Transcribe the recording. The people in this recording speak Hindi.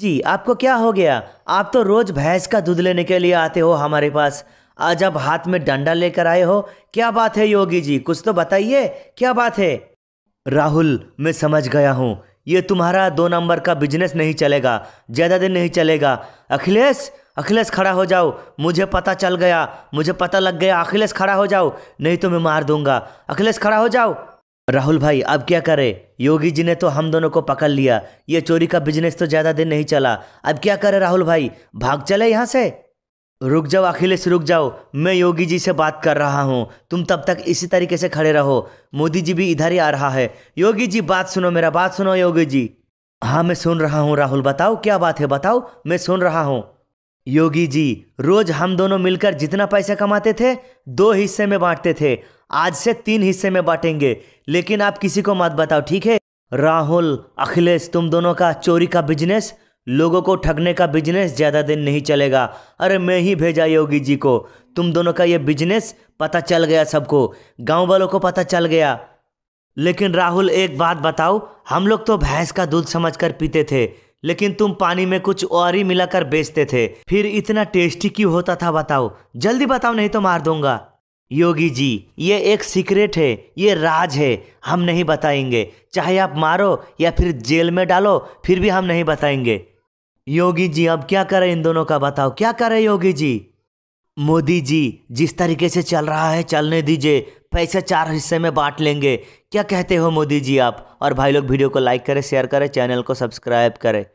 जी आपको क्या हो गया आप तो रोज़ भैंस का दूध लेने के लिए आते हो हमारे पास आज आप हाथ में डंडा लेकर आए हो क्या बात है योगी जी कुछ तो बताइए क्या बात है राहुल मैं समझ गया हूँ ये तुम्हारा दो नंबर का बिजनेस नहीं चलेगा ज़्यादा दिन नहीं चलेगा अखिलेश अखिलेश खड़ा हो जाओ मुझे पता चल गया मुझे पता लग गया अखिलेश खड़ा हो जाओ नहीं तो मैं मार दूंगा अखिलेश खड़ा हो जाओ राहुल भाई अब क्या करें योगी जी ने तो हम दोनों को पकड़ लिया ये चोरी का बिजनेस तो ज़्यादा दिन नहीं चला अब क्या करें राहुल भाई भाग चले यहाँ से रुक जाओ अखिलेश रुक जाओ मैं योगी जी से बात कर रहा हूँ तुम तब तक इसी तरीके से खड़े रहो मोदी जी भी इधर ही आ रहा है योगी जी बात सुनो मेरा बात सुनो योगी जी हाँ मैं सुन रहा हूँ राहुल बताओ क्या बात है बताओ मैं सुन रहा हूँ योगी जी रोज हम दोनों मिलकर जितना पैसा कमाते थे दो हिस्से में बांटते थे आज से तीन हिस्से में बांटेंगे लेकिन आप किसी को मत बताओ ठीक है राहुल अखिलेश तुम दोनों का चोरी का बिजनेस लोगों को ठगने का बिजनेस ज़्यादा दिन नहीं चलेगा अरे मैं ही भेजा योगी जी को तुम दोनों का ये बिजनेस पता चल गया सबको गांव वालों को पता चल गया लेकिन राहुल एक बात बताओ हम लोग तो भैंस का दूध समझकर पीते थे लेकिन तुम पानी में कुछ और ही मिलाकर बेचते थे फिर इतना टेस्टी क्यों होता था बताओ जल्दी बताओ नहीं तो मार दूंगा योगी जी ये एक सीक्रेट है ये राज है हम नहीं बताएंगे चाहे आप मारो या फिर जेल में डालो फिर भी हम नहीं बताएंगे योगी जी अब क्या करें इन दोनों का बताओ क्या करें योगी जी मोदी जी जिस तरीके से चल रहा है चलने दीजिए पैसे चार हिस्से में बांट लेंगे क्या कहते हो मोदी जी आप और भाई लोग वीडियो को लाइक करें शेयर करें चैनल को सब्सक्राइब करें